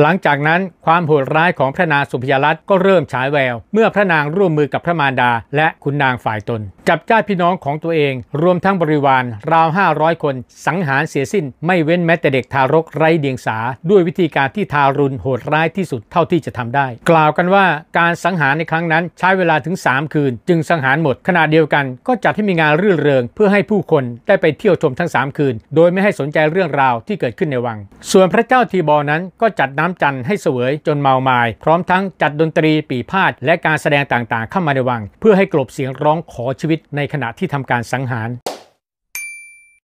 หลังจากนั้นความโหดร้ายของพระนางสุพยรัตน์ก็เริ่มฉายแววเมื่อพระนางร่วมมือกับพระมารดาและขุนนางฝ่ายตน จับจ้าพี่น้องของตัวเองรวมทั้งบริวาร ราว 500 คน สังหารเสียสิ้นไม่เว้นแม้แต่เด็กทารกไร้เดียงสา ด้วยวิธีการที่ทารุณโหดร้ายที่สุดเท่าที่จะทำได้ กล่าวกันว่าการสังหารในครั้งนั้นใช้เวลาถึง 3 คืน จึงสังหารหมดขณะเดียวกัน ก็จัดให้มีงานรื่นเริงเพื่อให้ผู้คนได้ไปเที่ยวชมทั้ง 3 คืน โดยไม่ให้สนใจเรื่องราวที่เกิดขึ้นในวัง ส่วนพระเจ้าทีบอนั้นก็จัดน้้ำจันทร์ให้เสวยจนเมาไมา้พร้อมทั้งจัดดนตรีปีพาดและการแสดงต่างๆเข้ามาในวัง เพื่อให้กลบเสียงร้องขอชีวิตในขณะที่ทำการสังหาร